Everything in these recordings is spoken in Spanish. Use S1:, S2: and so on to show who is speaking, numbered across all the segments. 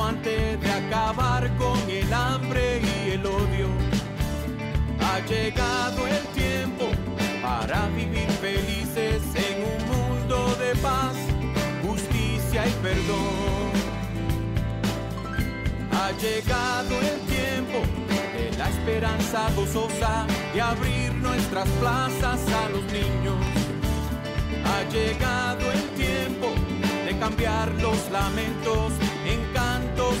S1: antes de acabar con el hambre y el odio. Ha llegado el tiempo para vivir felices en un mundo de paz, justicia y perdón. Ha llegado el tiempo de la esperanza gozosa de abrir nuestras plazas a los niños. Ha llegado el tiempo de cambiar los lamentos en cada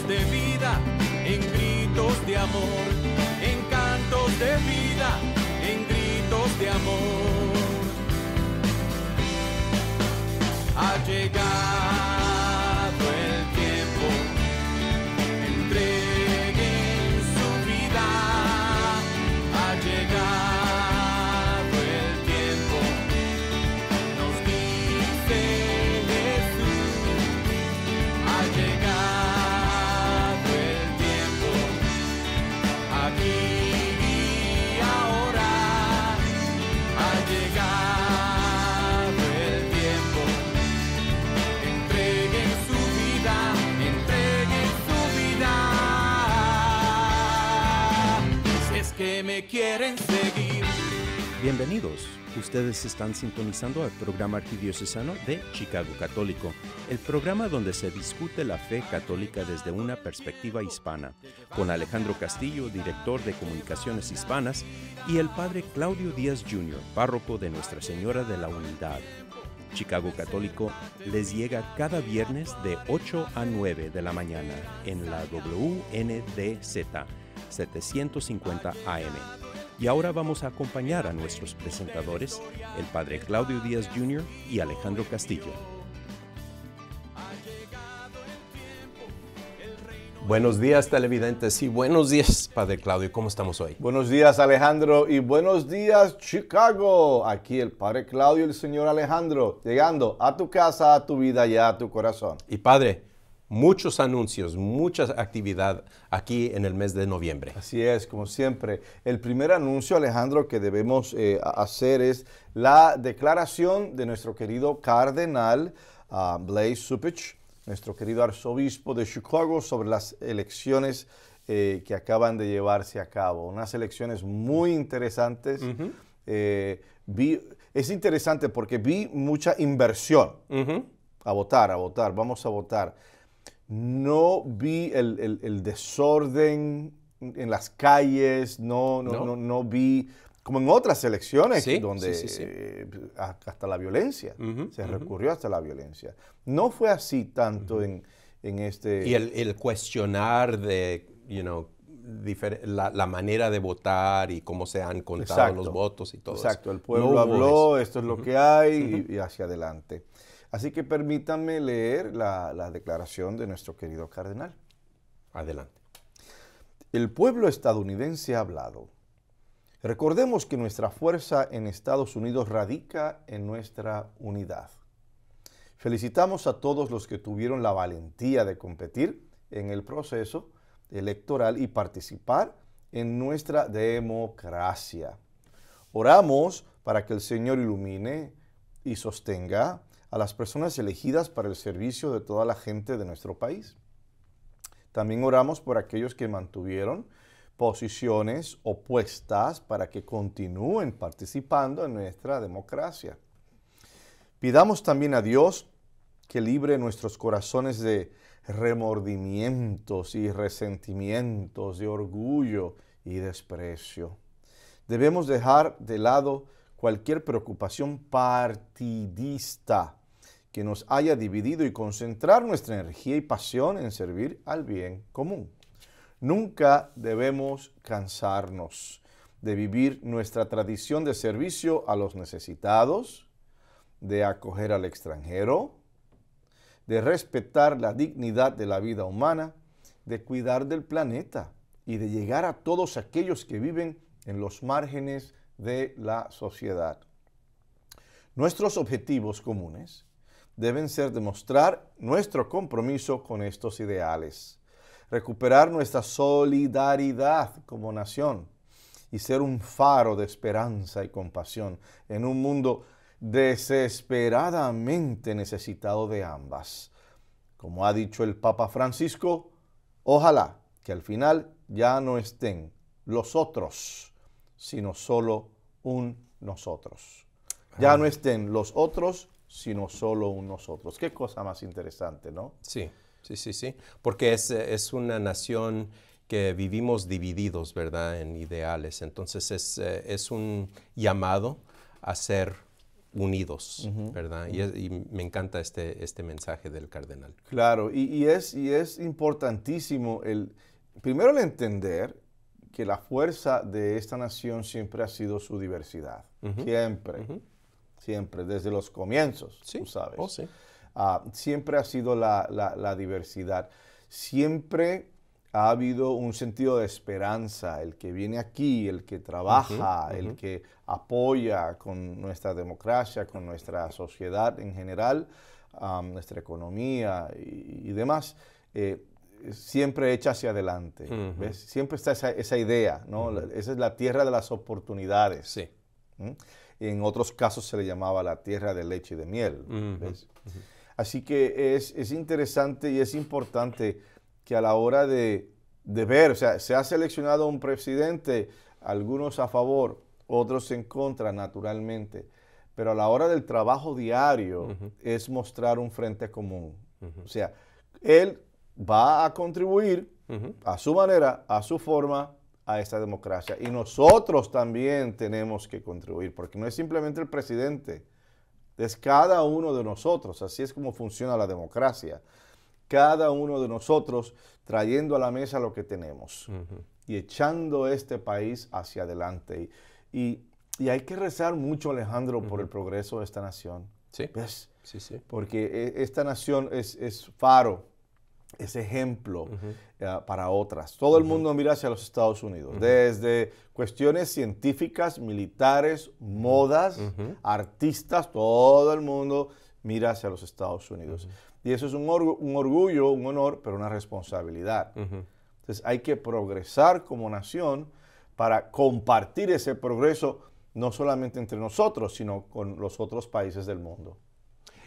S1: de vida, en gritos de amor, en cantos de vida, en gritos de amor. a llegar.
S2: Bienvenidos. Ustedes están sintonizando al programa arquidiocesano de Chicago Católico, el programa donde se discute la fe católica desde una perspectiva hispana, con Alejandro Castillo, director de Comunicaciones Hispanas, y el padre Claudio Díaz Jr., párroco de Nuestra Señora de la Unidad. Chicago Católico les llega cada viernes de 8 a 9 de la mañana en la WNDZ 750 AM y ahora vamos a acompañar a nuestros presentadores, el padre Claudio Díaz Jr. y Alejandro Castillo. Buenos días, televidentes, y buenos días, Padre Claudio. ¿Cómo estamos hoy?
S3: Buenos días, Alejandro, y buenos días, Chicago. Aquí el Padre Claudio y el Señor Alejandro, llegando a tu casa, a tu vida y a tu corazón.
S2: Y Padre, muchos anuncios, mucha actividad aquí en el mes de noviembre.
S3: Así es, como siempre. El primer anuncio, Alejandro, que debemos eh, hacer es la declaración de nuestro querido cardenal ah, Blaise Supich, nuestro querido arzobispo de Chicago, sobre las elecciones eh, que acaban de llevarse a cabo. Unas elecciones muy interesantes. Eh, es interesante porque vi mucha inversión a votar, a votar, vamos a votar no vi el, desorden en las calles, no, no, no. vi como en otras elecciones donde eh, hasta la violencia, se recurrió hasta la violencia. No fue así tanto en, este... Y
S2: el, cuestionar de, you know, la, manera de votar y cómo se han contado los votos y todo Exacto, el pueblo habló,
S3: esto es lo que hay y hacia adelante. Así que permítanme leer la, la declaración de nuestro querido cardenal. Adelante. El pueblo estadounidense ha hablado. Recordemos que nuestra fuerza en Estados Unidos radica en nuestra unidad. Felicitamos a todos los que tuvieron la valentía de competir en el proceso electoral y participar en nuestra democracia. Oramos para que el Señor ilumine y sostenga a las personas elegidas para el servicio de toda la gente de nuestro país. También oramos por aquellos que mantuvieron posiciones opuestas para que continúen participando en nuestra democracia. Pidamos también a Dios que libre nuestros corazones de remordimientos y resentimientos, de orgullo y desprecio. Debemos dejar de lado cualquier preocupación partidista que nos haya dividido y concentrar nuestra energía y pasión en servir al bien común. Nunca debemos cansarnos de vivir nuestra tradición de servicio a los necesitados, de acoger al extranjero, de respetar la dignidad de la vida humana, de cuidar del planeta y de llegar a todos aquellos que viven en los márgenes de la sociedad. Nuestros objetivos comunes deben ser demostrar nuestro compromiso con estos ideales, recuperar nuestra solidaridad como nación y ser un faro de esperanza y compasión en un mundo desesperadamente necesitado de ambas. Como ha dicho el Papa Francisco, ojalá que al final ya no estén los otros, sino solo un nosotros. Ya no estén los otros, sino solo un nosotros. Qué cosa más interesante, ¿no? Sí, sí, sí, sí.
S2: Porque es, una nación que vivimos divididos, ¿verdad? En ideales. Entonces es, eh, un llamado a ser unidos, ¿verdad? y, me encanta este, este mensaje del cardenal.
S3: Claro, y, y, es, y importantísimo el, primero el entender que la fuerza de esta nación siempre ha sido su diversidad, siempre siempre, desde los comienzos, tú sabes. Oh, ah, siempre ha sido la, diversidad. Siempre ha habido un sentido de esperanza, el que viene aquí, el que trabaja, el que apoya con nuestra democracia, con nuestra sociedad en general, nuestra economía y, demás. Eh, siempre echa hacia adelante. Siempre está esa, idea, ¿no? Esa es la tierra de las oportunidades. Sí. ¿Mm? en otros casos se le llamaba la tierra de leche y de miel. Así que es, interesante y es importante que a la hora de, de, ver, o sea, se ha seleccionado un presidente, algunos a favor, otros en contra, naturalmente, pero a la hora del trabajo diario es mostrar un frente común. O sea, él va a contribuir a su manera, a su forma, a esta democracia. Y nosotros también tenemos que contribuir, porque no es simplemente el presidente, es cada uno de nosotros. Así es como funciona la democracia. Cada uno de nosotros trayendo a la mesa lo que tenemos y echando este país hacia adelante. Y, hay que rezar mucho, Alejandro, por el progreso de esta nación. Sí. Sí, sí. Porque eh, esta nación es, es faro ese ejemplo eh, para otras. Todo el mundo mira hacia los Estados Unidos, desde cuestiones científicas, militares, modas, artistas, todo el mundo mira hacia los Estados Unidos. Y eso es un, orgullo, un honor, pero una responsabilidad. Entonces hay que progresar como nación para compartir ese progreso no solamente entre nosotros, sino con los otros países del mundo.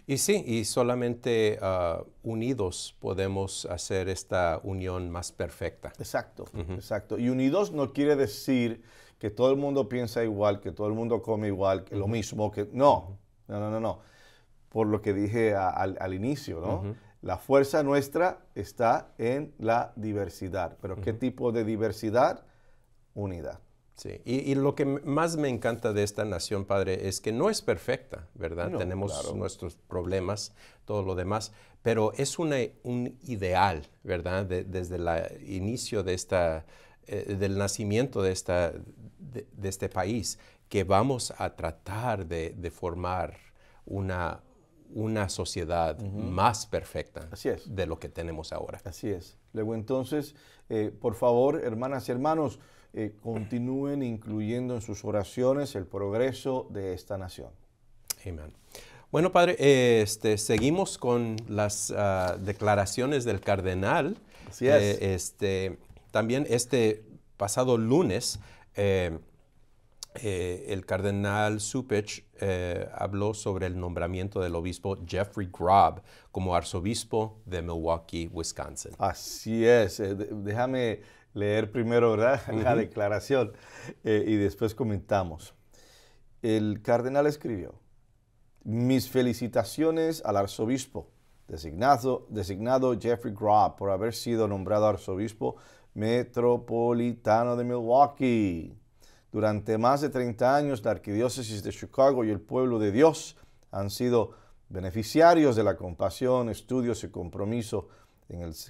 S2: Y sí, y solamente ah, unidos podemos hacer
S3: esta unión más perfecta. Exacto, exacto. Y unidos no quiere decir que todo el mundo piensa igual, que todo el mundo come igual, que lo mismo, que no, no, no, no, Por lo que dije al, inicio, ¿no? La fuerza nuestra está en la diversidad. Pero ¿qué tipo de diversidad? Unidad. Sí,
S2: y, lo que más me encanta de esta nación, Padre, es que no es perfecta, ¿verdad? Tenemos nuestros problemas, todo lo demás, pero es un ideal, ¿verdad? desde el inicio de esta, eh, del nacimiento de, esta, de, este país, que vamos a tratar de, formar una, una sociedad más perfecta de lo que tenemos ahora.
S3: Así es. Luego entonces, eh, por favor, hermanas y hermanos, eh, continúen incluyendo en sus oraciones el progreso de esta nación. Amén.
S2: Bueno, padre, este, seguimos con las ah, declaraciones del cardenal. Así es. Eh, este, también este pasado lunes, eh, el cardenal Supech habló sobre el nombramiento del obispo Jeffrey Grob como arzobispo de Milwaukee, Wisconsin.
S3: Así es. déjame leer primero la declaración eh, y después comentamos. El cardenal escribió, mis felicitaciones al arzobispo designado, designado Jeffrey Grob por haber sido nombrado arzobispo metropolitano de Milwaukee. Durante más de 30 años, la arquidiócesis de Chicago y el pueblo de Dios han sido beneficiarios de la compasión, estudios y compromiso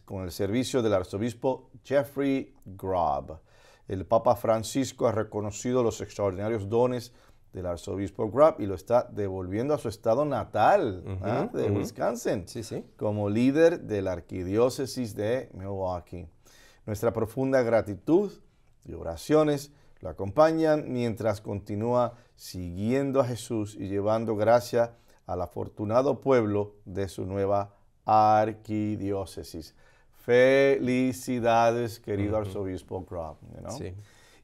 S3: con el servicio del arzobispo Jeffrey Grubb. El Papa Francisco ha reconocido los extraordinarios dones del arzobispo Grubb y lo está devolviendo a su estado natal ¿ah? de Wisconsin como líder de la arquidiócesis de Milwaukee. Nuestra profunda gratitud y oraciones lo acompañan mientras continúa siguiendo a Jesús y llevando gracia al afortunado pueblo de su nueva arquidiócesis. Felicidades, querido arzobispo sí.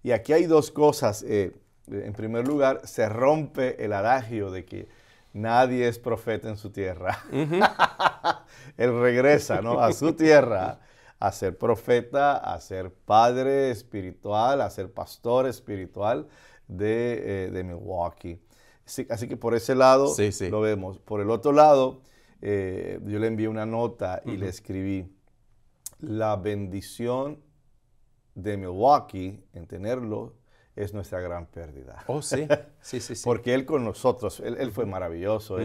S3: Y aquí hay dos cosas. Eh, en primer lugar, se rompe el adagio de que nadie es profeta en su tierra. Él regresa ¿no? a su tierra a ser profeta, a ser padre espiritual, a ser pastor espiritual de, eh, Milwaukee. Así, que por ese lado lo vemos. Por el otro lado, eh, yo le envié una nota y le escribí, la bendición de Milwaukee en tenerlo es nuestra gran pérdida. Oh, sí, sí, sí. Porque él con nosotros, él, fue maravilloso.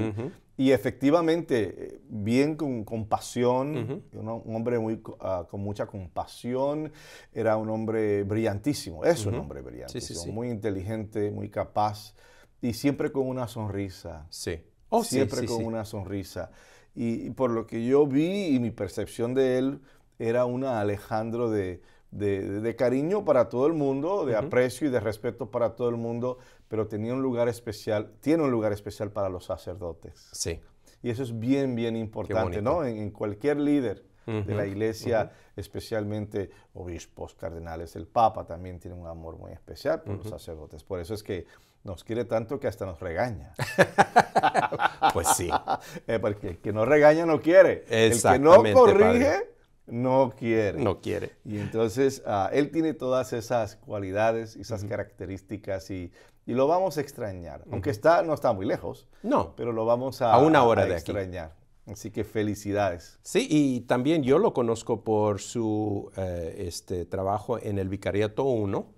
S3: y efectivamente, eh, bien con compasión, un hombre muy, ah, con mucha compasión, era un hombre brillantísimo, es un hombre brillantísimo, muy inteligente, muy capaz y siempre con una sonrisa. Sí. Oh, siempre con una sonrisa. Y, por lo que yo vi y mi percepción de él, era un Alejandro de, de, cariño para todo el mundo, de aprecio y de respeto para todo el mundo, pero tenía un lugar especial, tiene un lugar especial para los sacerdotes. Sí. Y eso es bien, bien importante, ¿no? En, cualquier líder de la iglesia, especialmente obispos, cardenales, el Papa también tiene un amor muy especial por los sacerdotes. Por eso es que nos quiere tanto que hasta nos regaña. pues sí. Eh, porque el que no regaña no quiere. El que no corrige no quiere. No quiere. Y entonces ah, él tiene todas esas cualidades, y esas características y, lo vamos a extrañar. Aunque está, no está muy lejos. No. Pero lo vamos a, a una hora de extrañar.
S2: Así que felicidades. Sí, y también yo lo conozco por su eh, este, trabajo en el Vicariato 1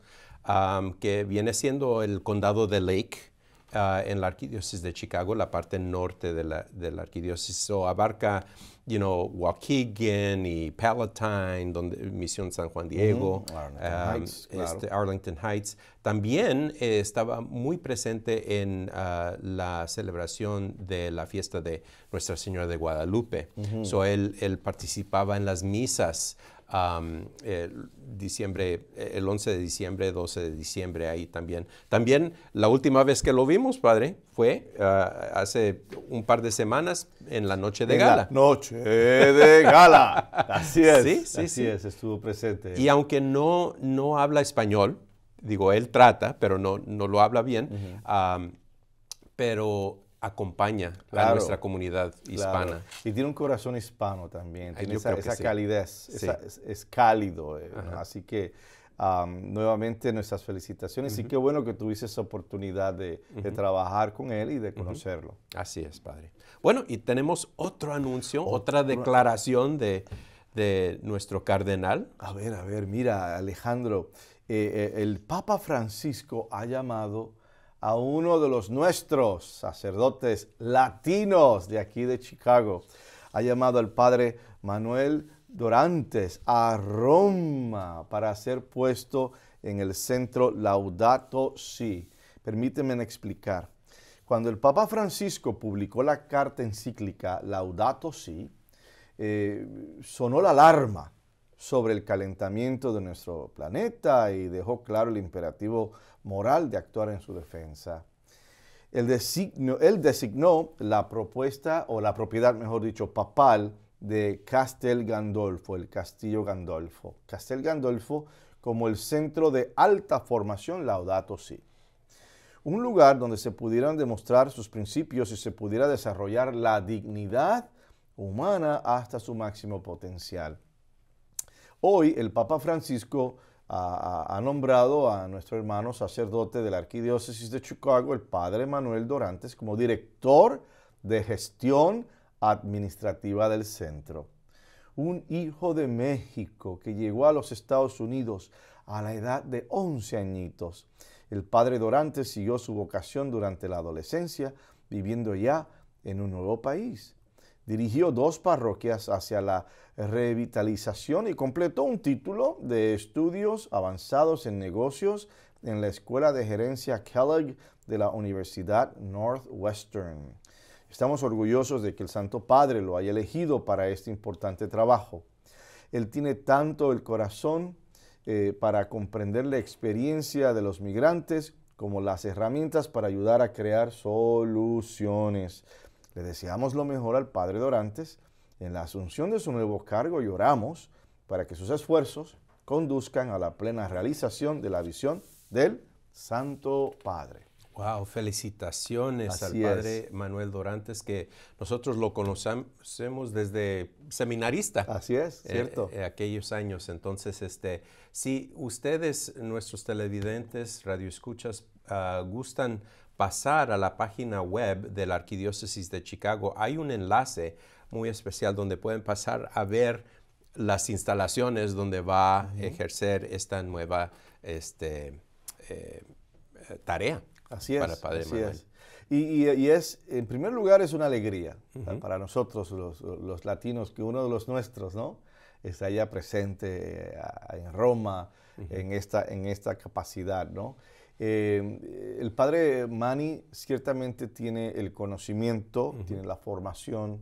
S2: que viene siendo el condado de Lake ah, en la arquidiócesis de Chicago, la parte norte de la, arquidiócesis. So, abarca, you know, Waukegan y Palatine, donde, Misión San Juan Diego, Arlington, Heights, este, Arlington, Heights, También eh, estaba muy presente en ah, la celebración de la fiesta de Nuestra Señora de Guadalupe. so, él, él participaba en las misas. Eh, diciembre, eh, el 11 de diciembre, 12 de diciembre, ahí también. También la última vez que lo vimos, padre, fue ah, hace un par de semanas en la noche de gala. noche de gala. Así es. Sí, sí, así sí. es,
S3: estuvo presente. Y
S2: aunque no, no habla español, digo, él trata, pero no, no lo habla bien, pero acompaña a nuestra comunidad hispana.
S3: Y tiene un corazón hispano también, tiene esa, calidez, es, cálido. Eh, Así que nuevamente nuestras felicitaciones y qué bueno que tuviste esa oportunidad de, trabajar con él y de conocerlo. Así es, padre. Bueno, y tenemos otro anuncio,
S2: otra, declaración de, nuestro
S3: cardenal. A ver, a ver, mira, Alejandro, eh, eh, el Papa Francisco ha llamado a uno de los nuestros sacerdotes latinos de aquí de Chicago. Ha llamado al padre Manuel Dorantes a Roma para ser puesto en el centro Laudato Si. Permíteme explicar. Cuando el Papa Francisco publicó la carta encíclica Laudato Si, eh, sonó la alarma sobre el calentamiento de nuestro planeta y dejó claro el imperativo moral de actuar en su defensa. Él designó, la propuesta o la propiedad, mejor dicho, papal de Castel Gandolfo, el castillo Gandolfo. Castel Gandolfo como el centro de alta formación Laudato Si. Un lugar donde se pudieran demostrar sus principios y se pudiera desarrollar la dignidad humana hasta su máximo potencial. Hoy el Papa Francisco ha, nombrado a nuestro hermano sacerdote de la Arquidiócesis de Chicago, el padre Manuel Dorantes, como director de gestión administrativa del centro. Un hijo de México que llegó a los Estados Unidos a la edad de 11 añitos. El padre Dorantes siguió su vocación durante la adolescencia, viviendo ya en un nuevo país. Dirigió dos parroquias hacia la revitalización y completó un título de estudios avanzados en negocios en la Escuela de Gerencia Kellogg de la Universidad Northwestern. Estamos orgullosos de que el Santo Padre lo haya elegido para este importante trabajo. Él tiene tanto el corazón eh, para comprender la experiencia de los migrantes como las herramientas para ayudar a crear soluciones. Le deseamos lo mejor al Padre Dorantes en la asunción de su nuevo cargo y oramos para que sus esfuerzos conduzcan a la plena realización de la visión del Santo Padre.
S2: Wow, felicitaciones al padre Manuel Dorantes, que nosotros lo conocemos desde seminarista. Así es, eh, cierto. En eh, aquellos años. Entonces, este, si ustedes, nuestros televidentes, radioescuchas, escuchas ah, gustan pasar a la página web de la Arquidiócesis de Chicago, hay un enlace muy especial donde pueden pasar a ver las instalaciones donde va a ejercer esta nueva este, eh, tarea así es,
S3: Y, es, en primer lugar, es una alegría para nosotros los, latinos que uno de los nuestros, ¿no? Está ya presente eh, en Roma, en, esta, en esta capacidad, eh, el padre Mani ciertamente tiene el conocimiento, tiene la formación,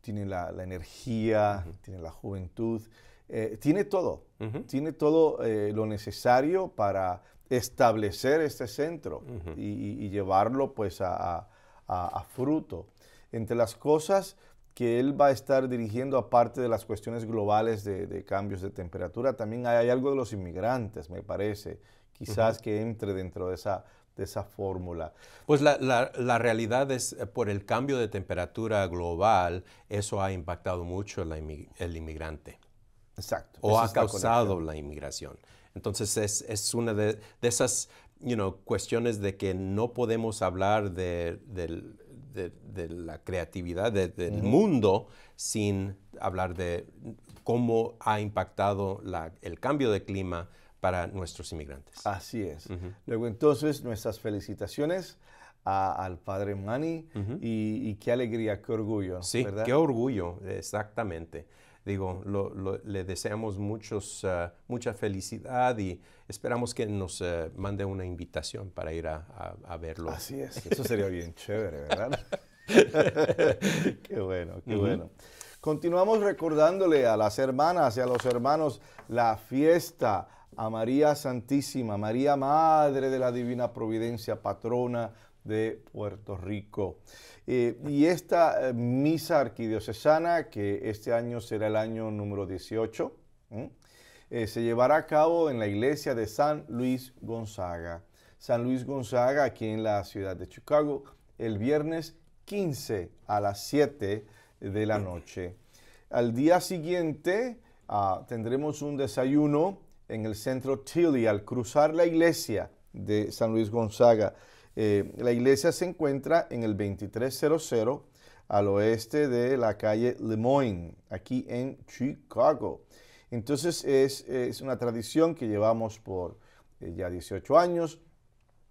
S3: tiene la, energía, tiene la juventud, eh, tiene todo, tiene todo eh, lo necesario para establecer este centro y, llevarlo pues a, fruto. Entre las cosas que él va a estar dirigiendo, aparte de las cuestiones globales de, cambios de temperatura, también hay, algo de los inmigrantes, me parece, quizás que entre dentro de esa, de esa fórmula? Pues la, la, realidad es, eh, por el cambio de
S2: temperatura global, eso ha impactado mucho la el inmigrante.
S3: Exacto. O ha causado
S2: la, inmigración. Entonces es, es una de, de esas you know, cuestiones de que no podemos hablar de, de la creatividad del mundo sin hablar de cómo ha impactado la, el cambio de clima para nuestros inmigrantes. Así es.
S3: Luego entonces nuestras felicitaciones al padre Manny y, qué alegría, qué orgullo. Sí, qué orgullo, exactamente. Digo, le
S2: deseamos muchos, eh, mucha felicidad y esperamos que nos eh, mande una invitación para ir a, verlo. Así es, eso sería bien
S3: chévere, ¿verdad? qué bueno, qué bueno. Continuamos recordándole a las hermanas y a los hermanos la fiesta a María Santísima, María Madre de la Divina Providencia, patrona de Puerto Rico. Eh, y esta eh, misa arquidiocesana, que este año será el año número 18, eh, se llevará a cabo en la iglesia de San Luis Gonzaga. San Luis Gonzaga, aquí en la ciudad de Chicago, el viernes 15 a las 7 de la noche. Al día siguiente ah, tendremos un desayuno en el centro Tilly, al cruzar la iglesia de San Luis Gonzaga. Eh, la iglesia se encuentra en el 2300 al oeste de la calle Lemoyne, aquí en Chicago. Entonces es, una tradición que llevamos por eh, ya 18 años,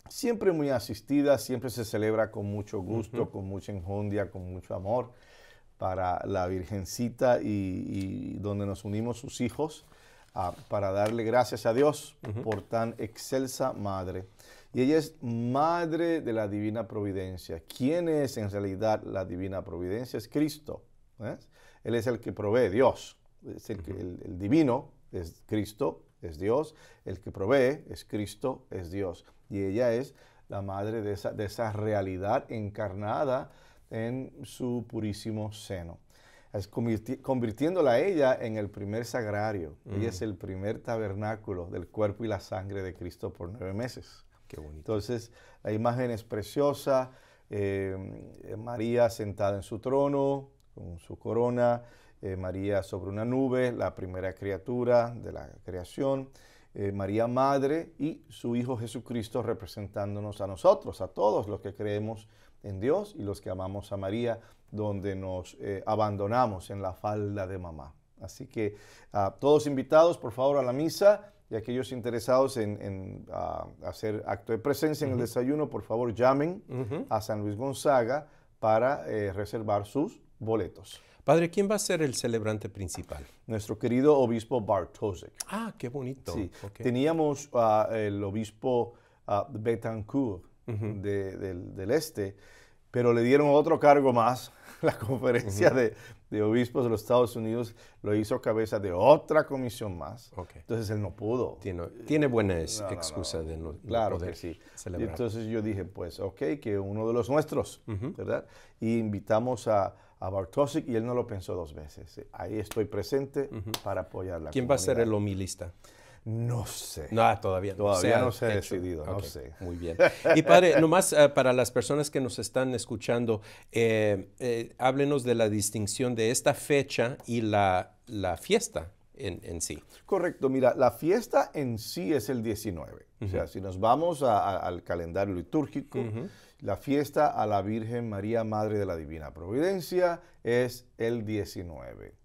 S3: siempre muy asistida, siempre se celebra con mucho gusto, con mucha enjundia, con mucho amor para la Virgencita y, y donde nos unimos sus hijos para darle gracias a Dios por tan excelsa madre. Y ella es madre de la divina providencia. ¿Quién es en realidad la divina providencia? Es Cristo. ¿eh? Él es el que provee, Dios. el, divino es Cristo, es Dios. El que provee es Cristo, es Dios. Y ella es la madre de esa, de esa realidad encarnada en su purísimo seno convirtiéndola ella en el primer sagrario. Ella mm. es el primer tabernáculo del cuerpo y la sangre de Cristo por nueve meses. Qué bonito. Entonces, la imagen es preciosa. Eh, eh, María sentada en su trono, con su corona. Eh, María sobre una nube, la primera criatura de la creación. María Madre y su Hijo Jesucristo representándonos a nosotros, a todos los que creemos en Dios y los que amamos a María donde nos eh, abandonamos en la falda de mamá. Así que ah, todos invitados, por favor, a la misa y aquellos interesados en, ah, hacer acto de presencia en el desayuno, por favor, llamen a San Luis Gonzaga para eh, reservar sus boletos. Padre, ¿quién va a ser el celebrante principal? Nuestro querido obispo Bartosek. Ah, qué bonito. Teníamos ah, el obispo Betancourt del, este pero le dieron otro cargo más. La conferencia de, obispos de los Estados Unidos lo hizo cabeza de otra comisión más. Entonces él no pudo. Tiene, tiene buena excusas no, excusa de no, claro poder que sí. Entonces yo dije, pues, ok, que uno de los nuestros, ¿verdad? Y invitamos a, a Bartosik y él no lo pensó dos veces. Ahí estoy presente para apoyar la ¿Quién va a ser el
S2: homilista? No sé. No, todavía no Todavía no se ha decidido, no
S3: sé. Muy bien. Y padre,
S2: nomás eh, para las personas que nos están escuchando, eh, eh, háblenos de la distinción de esta fecha y la, fiesta en,
S3: sí. Correcto, mira, la fiesta en sí es el 19. O sea, si nos vamos al calendario litúrgico, la fiesta a la Virgen María, Madre de la Divina Providencia, es el 19.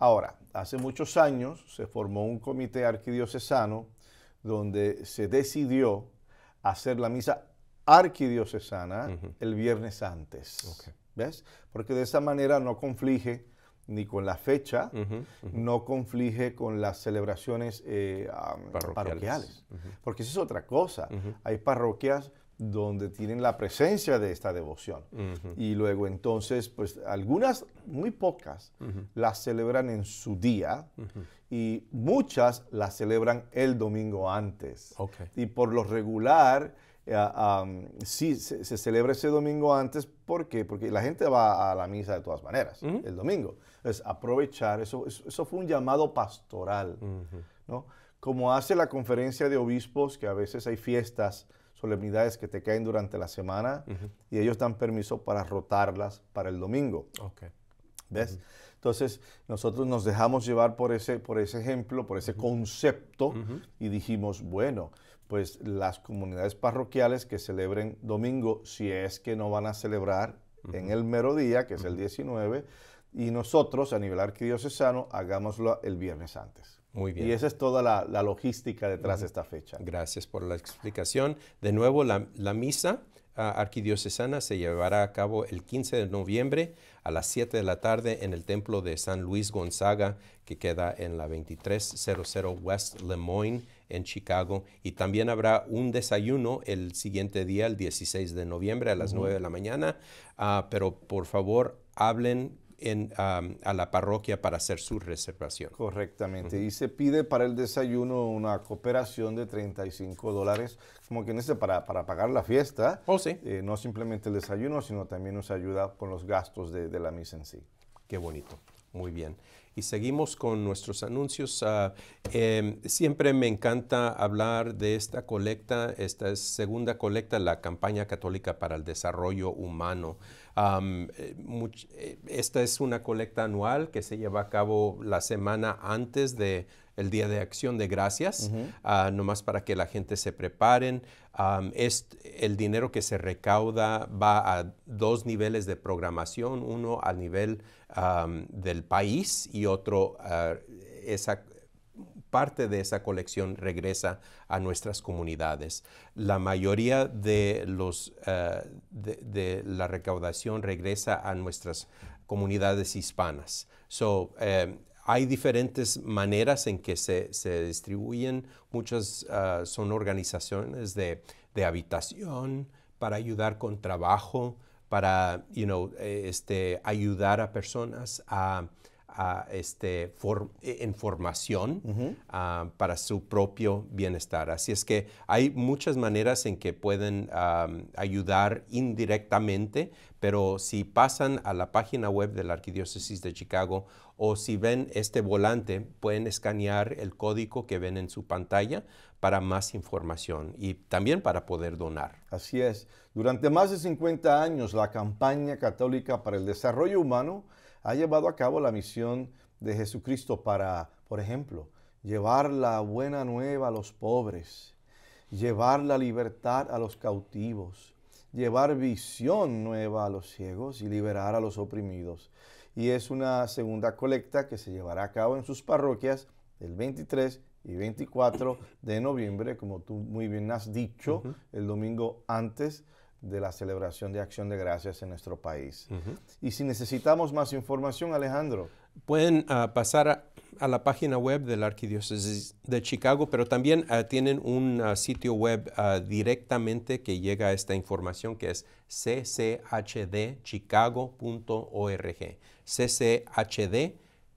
S3: Ahora, hace muchos años se formó un comité arquidiocesano donde se decidió hacer la misa arquidiocesana el viernes antes. ¿Ves? Porque de esa manera no conflige ni con la fecha, no conflige con las celebraciones eh, parroquiales. parroquiales. Porque eso es otra cosa. Hay parroquias donde tienen la presencia de esta devoción. Y luego entonces, pues algunas, muy pocas, las celebran en su día y muchas las celebran el domingo antes. Y por lo regular, eh, ah, sí, se, celebra ese domingo antes. ¿Por qué? Porque la gente va a la misa de todas maneras, el domingo. Es aprovechar, eso, eso, fue un llamado pastoral, ¿no? Como hace la conferencia de obispos, que a veces hay fiestas, solemnidades que te caen durante la semana y ellos dan permiso para rotarlas para el domingo. Okay. ¿Ves? Entonces, nosotros nos dejamos llevar por ese, por ese ejemplo, por ese concepto y dijimos, bueno, pues las comunidades parroquiales que celebren domingo, si es que no van a celebrar en el mero día, que es el 19, y nosotros a nivel arquidiocesano hagámoslo el viernes antes. Muy bien. Y esa es toda la, logística detrás de esta fecha. Gracias por
S2: la explicación. De nuevo, la, misa ah, arquidiocesana se llevará a cabo el 15 de noviembre a las 7 de la tarde en el templo de San Luis Gonzaga, que queda en la 2300 West Lemoyne en Chicago. Y también habrá un desayuno el siguiente día, el 16 de noviembre a las 9 de la mañana. Ah, pero por favor, hablen en, a la parroquia para hacer su reservación.
S3: Correctamente. Y se pide para el desayuno una cooperación de 35 dólares, como que dice, para, para pagar la fiesta. Oh, sí. Eh, no simplemente el desayuno, sino también nos ayuda con los gastos de la misa en sí. Qué bonito. Muy bien y seguimos con nuestros anuncios.
S2: Ah, em, siempre me encanta hablar de esta colecta, esta es segunda colecta, la campaña católica para el desarrollo humano. Eh, eh, esta es una colecta anual que se lleva a cabo la semana antes de el Día de Acción de Gracias, ah, nomás para que la gente se preparen. es, el dinero que se recauda va a dos niveles de programación, uno al nivel del país y otro, ah, esa, parte de esa colección regresa a nuestras comunidades. La mayoría de, los, ah, de, la recaudación regresa a nuestras comunidades hispanas. So, em, hay diferentes maneras en que se, distribuyen. Muchas ah, son organizaciones de, habitación para ayudar con trabajo, para you know, eh, este, ayudar a personas a a, este, e, en formación ah, para su propio bienestar. Así es que hay muchas maneras en que pueden ayudar indirectamente, pero si pasan a la página web de la Arquidiócesis de Chicago o si ven este volante, pueden escanear el código que ven en su pantalla para más información y también para poder
S3: donar. Así es. Durante más de 50 años, la campaña católica para el desarrollo humano ha llevado a cabo la misión de Jesucristo para, por ejemplo, llevar la buena nueva a los pobres, llevar la libertad a los cautivos, llevar visión nueva a los ciegos y liberar a los oprimidos. Y es una segunda colecta que se llevará a cabo en sus parroquias el 23 y 24 de noviembre, como tú muy bien has dicho, el domingo antes de la celebración de Acción de Gracias en nuestro país. Y si necesitamos más información, Alejandro.
S2: Pueden ah, pasar a, la página web de la Arquidiócesis de Chicago, pero también ah, tienen un ah, sitio web directamente que llega a esta información que es cchdchicago.org, cchd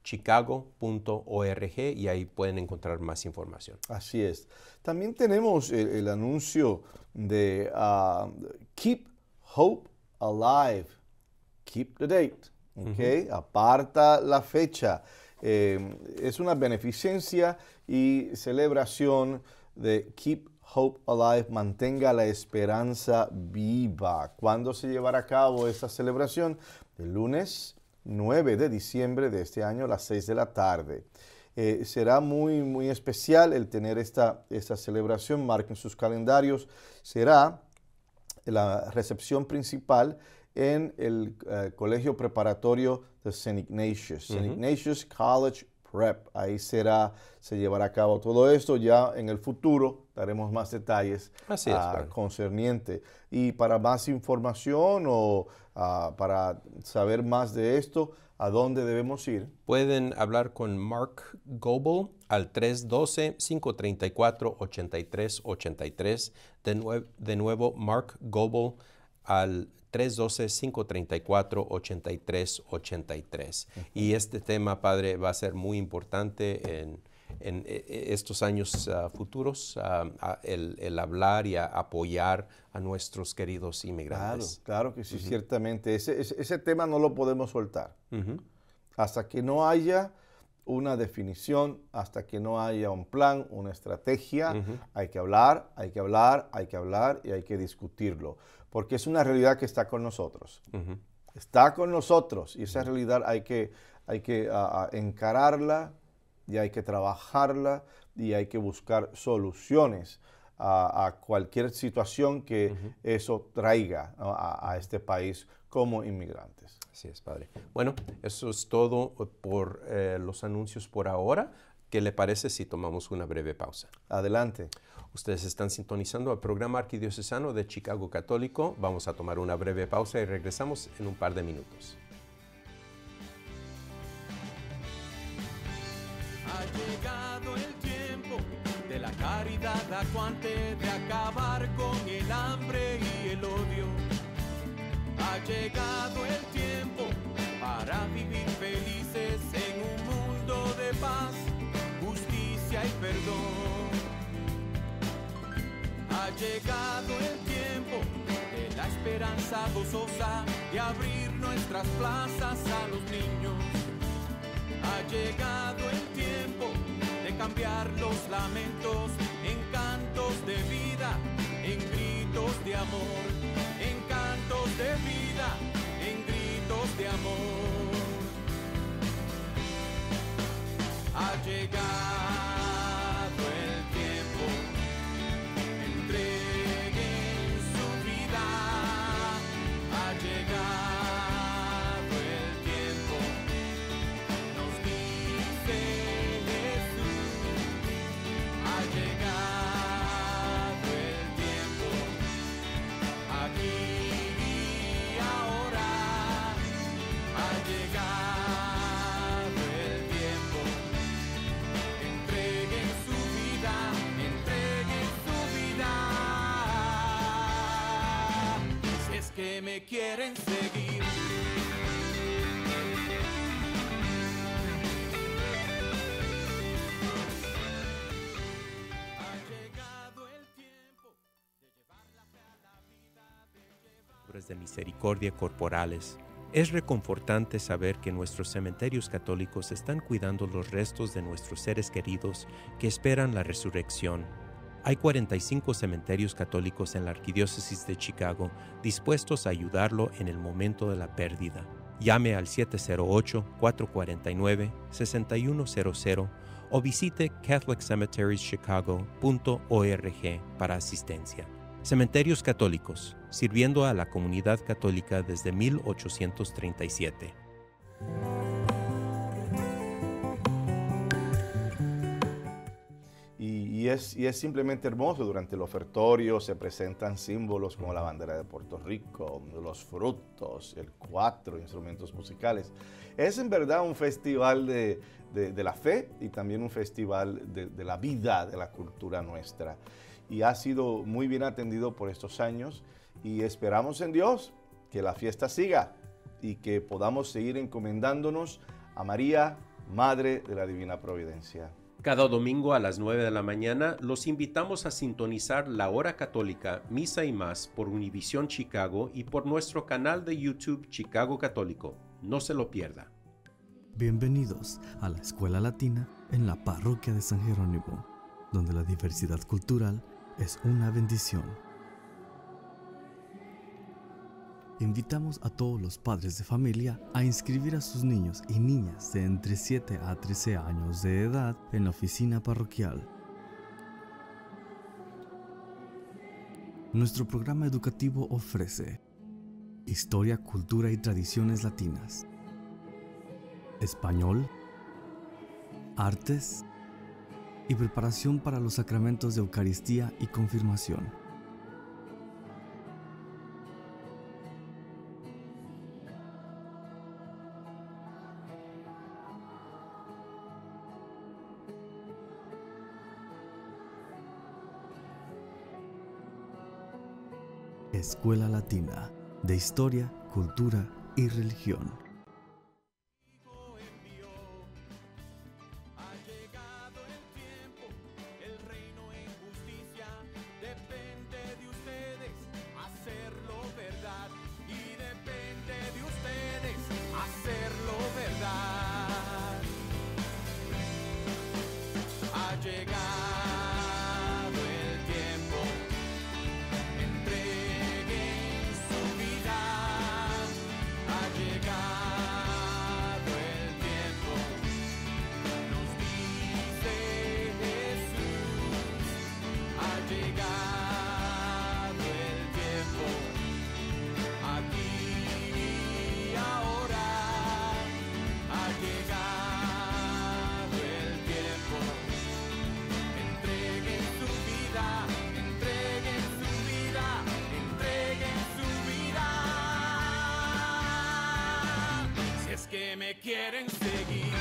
S2: chicago.org y ahí
S3: pueden encontrar más información. Así es. También tenemos el, anuncio de ah, Keep Hope Alive, Keep the Date, aparta la fecha. Em, es una beneficencia y celebración de Keep Hope Alive, mantenga la esperanza viva. ¿Cuándo se llevará a cabo esa celebración? El lunes 9 de diciembre de este año a las 6 de la tarde. Eh, será muy, muy especial el tener esta, esta celebración, marquen sus calendarios. Será la recepción principal en el eh, colegio preparatorio de St. Ignatius, St. Ignatius College Prep. Ahí será, se llevará a cabo todo esto. Ya en el futuro daremos más detalles Así ah, concerniente. Y para más información o ah, para saber más de esto, ¿a dónde debemos ir? Pueden hablar con Mark Goble
S2: al 312-534-8383. De, de nuevo, Mark Goble al 312-534-8383. Y este tema, padre, va a ser muy importante en en eh, eh, estos años ah, futuros ah, el, hablar y apoyar
S3: a nuestros queridos inmigrantes. Claro, que sí, ciertamente. Ese, tema no lo podemos soltar. Hasta que no haya una definición, hasta que no haya un plan, una estrategia, hay que hablar, hay que hablar, hay que hablar y hay que discutirlo, porque es una realidad que está con nosotros. Está con nosotros y esa realidad hay que, hay que ah, encararla, y hay que trabajarla y hay que buscar soluciones a, cualquier situación que eso traiga a, este país como inmigrantes. Así es, padre.
S2: Bueno, eso es todo por eh, los anuncios por ahora. ¿Qué le parece si tomamos una breve pausa? Adelante. Ustedes están sintonizando el programa arquidiocesano de Chicago Católico. Vamos a tomar una breve pausa y regresamos en un par de minutos.
S1: Ha llegado el tiempo de la caridad acuante de acabar con el hambre y el odio. Ha llegado el tiempo para vivir felices en un mundo de paz, justicia y perdón. Ha llegado el tiempo de la esperanza gozosa de abrir nuestras plazas a los niños ha llegado el tiempo de cambiar los lamentos en cantos de vida, en gritos de amor, en cantos de vida, en gritos de amor. Ha llegado quieren seguir.
S2: de misericordia corporales. Es reconfortante saber que nuestros cementerios católicos están cuidando los restos de nuestros seres queridos que esperan la resurrección. Hay 45 cementerios católicos en la Arquidiócesis de Chicago dispuestos a ayudarlo en el momento de la pérdida. Llame al 708-449-6100 o visite catholiccemeterieschicago.org para asistencia. Cementerios Católicos, sirviendo a la comunidad católica desde 1837.
S3: Y es, simplemente hermoso. Durante el ofertorio se presentan símbolos como la bandera de Puerto Rico, los frutos, el cuatro, instrumentos musicales. Es en verdad un festival de, la fe y también un festival de la vida, de la cultura nuestra. Y ha sido muy bien atendido por estos años y esperamos en Dios que la fiesta siga y que podamos seguir encomendándonos a María, Madre de la Divina Providencia.
S2: Cada domingo a las 9 de la mañana los invitamos a sintonizar La Hora Católica, Misa y más por Univisión Chicago y por nuestro canal de YouTube Chicago Católico. No se lo pierda.
S1: Bienvenidos a la Escuela Latina en la Parroquia de San Jerónimo, donde la diversidad cultural es una bendición. Invitamos a todos los padres de familia a inscribir a sus niños y niñas de entre 7 a 13 años de edad en la oficina parroquial. Nuestro programa educativo ofrece Historia, Cultura y Tradiciones Latinas, Español, Artes y preparación para los sacramentos de Eucaristía y Confirmación. Escuela Latina de Historia, Cultura y Religión. quieren seguir.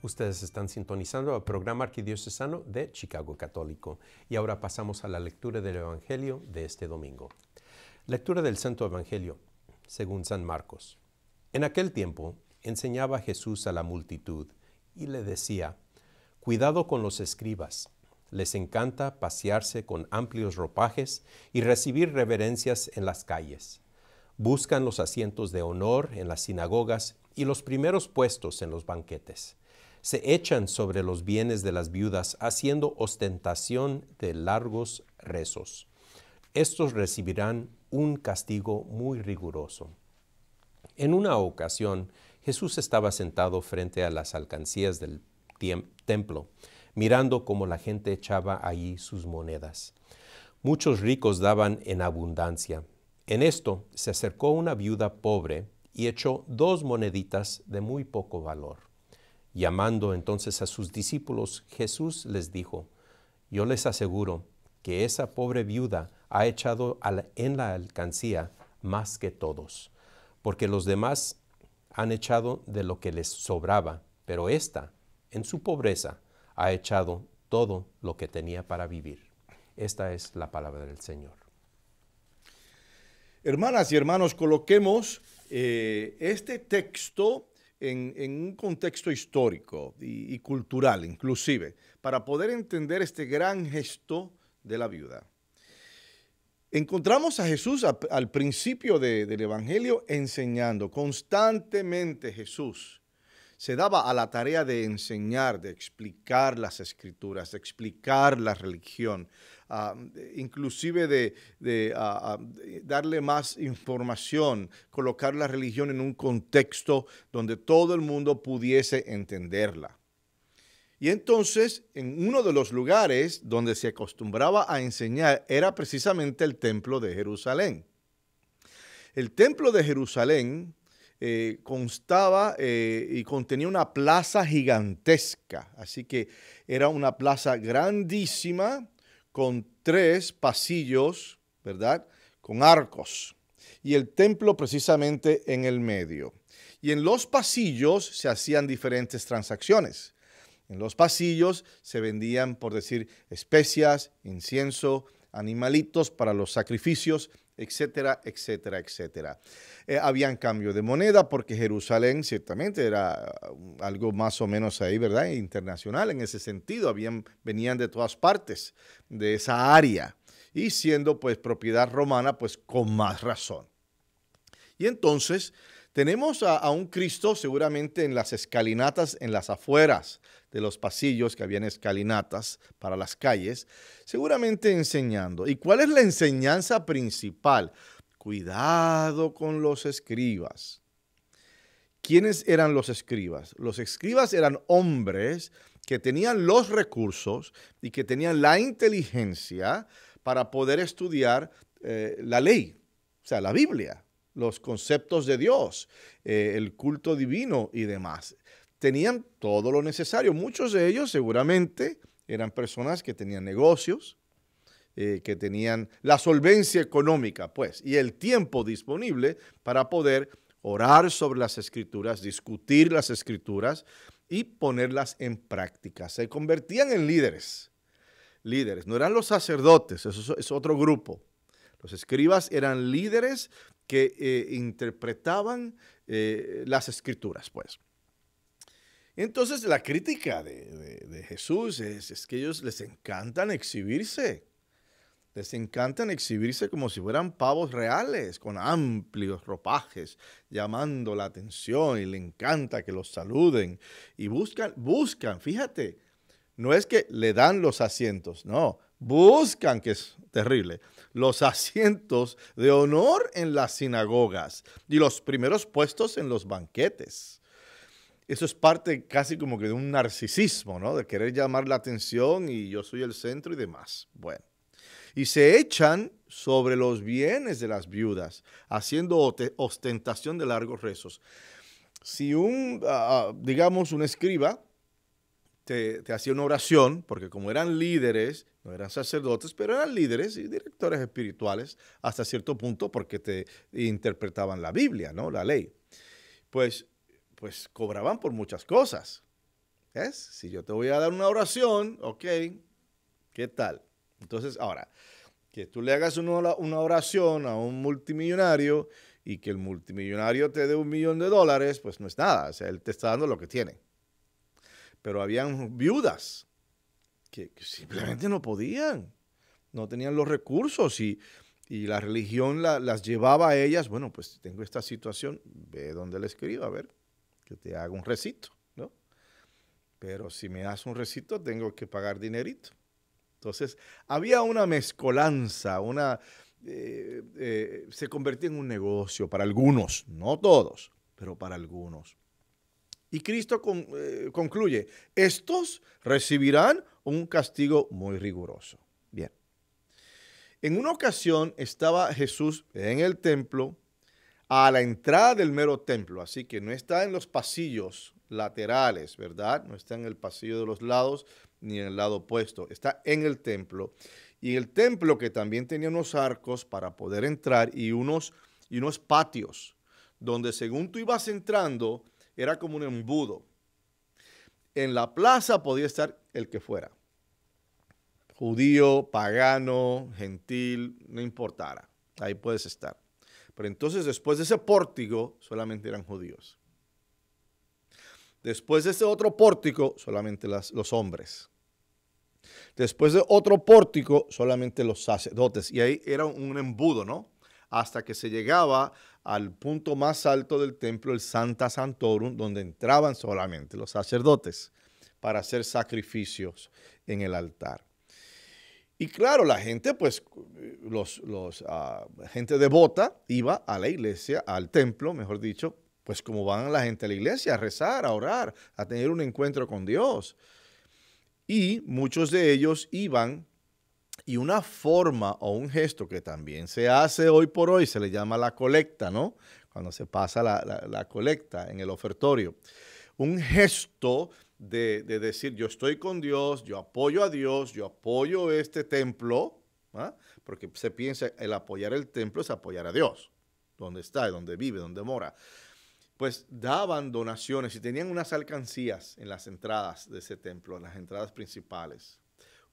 S2: Ustedes están sintonizando al programa arquidiocesano de Chicago Católico. Y ahora pasamos a la lectura del Evangelio de este domingo. Lectura del Santo Evangelio, según San Marcos. En aquel tiempo enseñaba Jesús a la multitud y le decía, Cuidado con los escribas. Les encanta pasearse con amplios ropajes y recibir reverencias en las calles. Buscan los asientos de honor en las sinagogas y los primeros puestos en los banquetes. Se echan sobre los bienes de las viudas haciendo ostentación de largos rezos. Estos recibirán un castigo muy riguroso. En una ocasión, Jesús estaba sentado frente a las alcancías del templo, mirando cómo la gente echaba allí sus monedas. Muchos ricos daban en abundancia. En esto se acercó una viuda pobre y echó dos moneditas de muy poco valor. Llamando entonces a sus discípulos, Jesús les dijo, Yo les aseguro que esa pobre viuda ha echado en la alcancía más que todos, porque los demás han echado de lo que les sobraba, pero ésta, en su pobreza, ha echado todo lo que
S3: tenía para vivir. Esta es la palabra del Señor. Hermanas y hermanos, coloquemos eh, este texto en, un contexto histórico y cultural inclusive, para poder entender este gran gesto de la viuda. Encontramos a Jesús al principio del Evangelio enseñando. Constantemente Jesús se daba a la tarea de enseñar, de explicar las escrituras, de explicar la religión, ah, inclusive de, ah, ah, darle más información, colocar la religión en un contexto donde todo el mundo pudiese entenderla. Y entonces, en uno de los lugares donde se acostumbraba a enseñar era precisamente el templo de Jerusalén. El templo de Jerusalén eh, constaba eh, y contenía una plaza gigantesca, así que era una plaza grandísima con tres pasillos, ¿verdad? Con arcos. Y el templo precisamente en el medio. Y en los pasillos se hacían diferentes transacciones en los pasillos se vendían, por decir, especias, incienso, animalitos para los sacrificios, etcétera, etcétera, etcétera. Eh, habían cambio de moneda porque Jerusalén ciertamente era uh, algo más o menos ahí, ¿verdad? Internacional en ese sentido, habían, venían de todas partes de esa área y siendo pues propiedad romana, pues con más razón. Y entonces tenemos a, un Cristo seguramente en las escalinatas, en las afueras de los pasillos que habían escalinatas para las calles, seguramente enseñando. ¿Y cuál es la enseñanza principal? Cuidado con los escribas. ¿Quiénes eran los escribas? Los escribas eran hombres que tenían los recursos y que tenían la inteligencia para poder estudiar eh, la ley, o sea, la Biblia los conceptos de Dios, eh, el culto divino y demás. Tenían todo lo necesario. Muchos de ellos seguramente eran personas que tenían negocios, eh, que tenían la solvencia económica, pues, y el tiempo disponible para poder orar sobre las escrituras, discutir las escrituras y ponerlas en práctica. Se convertían en líderes, líderes, no eran los sacerdotes, eso es otro grupo. Los escribas eran líderes que eh, interpretaban eh, las escrituras, pues. Entonces la crítica de, Jesús es, es, que ellos les encantan exhibirse, les encantan exhibirse como si fueran pavos reales, con amplios ropajes, llamando la atención y le encanta que los saluden y buscan, buscan, fíjate, no es que le dan los asientos, no, buscan, que es terrible, los asientos de honor en las sinagogas y los primeros puestos en los banquetes. Eso es parte casi como que de un narcisismo, ¿no? De querer llamar la atención y yo soy el centro y demás. Bueno. Y se echan sobre los bienes de las viudas, haciendo ostentación de largos rezos. Si un, ah, ah, digamos, un escriba te, hacía una oración, porque como eran líderes, no eran sacerdotes, pero eran líderes y directores espirituales hasta cierto punto porque te interpretaban la Biblia, ¿no? La ley. Pues, pues cobraban por muchas cosas. es Si yo te voy a dar una oración, ok, ¿qué tal? Entonces, ahora, que tú le hagas una, una oración a un multimillonario y que el multimillonario te dé un millón de dólares, pues no es nada. O sea, él te está dando lo que tiene pero habían viudas que, simplemente no podían, no tenían los recursos y, la religión las llevaba a ellas, bueno, pues tengo esta situación, ve donde le escribo a ver, que te haga un recito, ¿no? Pero si me das un recito, tengo que pagar dinerito. Entonces, había una mezcolanza, una... Eh, eh, se convertía en un negocio para algunos, no todos, pero para algunos. Y Cristo eh, concluye, estos recibirán un castigo muy riguroso. Bien. En una ocasión estaba Jesús en el templo, a la entrada del mero templo, así que no está en los pasillos laterales, ¿verdad? No está en el pasillo de los lados ni en el lado opuesto, está en el templo. Y el templo que también tenía unos arcos para poder entrar y unos, y unos patios, donde según tú ibas entrando, era como un embudo. En la plaza podía estar el que fuera, judío, pagano, gentil, no importara, ahí puedes estar. Pero entonces después de ese pórtico solamente eran judíos. Después de ese otro pórtico solamente los hombres. Después de otro pórtico solamente los sacerdotes. Y ahí era un embudo, ¿no? Hasta que se llegaba al punto más alto del templo, el Santa Santorum, donde entraban solamente los sacerdotes para hacer sacrificios en el altar. Y claro, la gente, pues, los, ah, gente devota iba a la iglesia, al templo, mejor dicho, pues como van la gente a la iglesia, a rezar, a orar, a tener un encuentro con Dios. Y muchos de ellos iban y una forma o un gesto que también se hace hoy por hoy, se le llama la colecta, ¿no? Cuando se pasa la, colecta en el ofertorio. Un gesto de, de, decir, yo estoy con Dios, yo apoyo a Dios, yo apoyo este templo, ¿ah? porque se piensa, el apoyar el templo es apoyar a Dios, donde está, donde vive, donde mora pues daban donaciones y tenían unas alcancías en las entradas de ese templo, en las entradas principales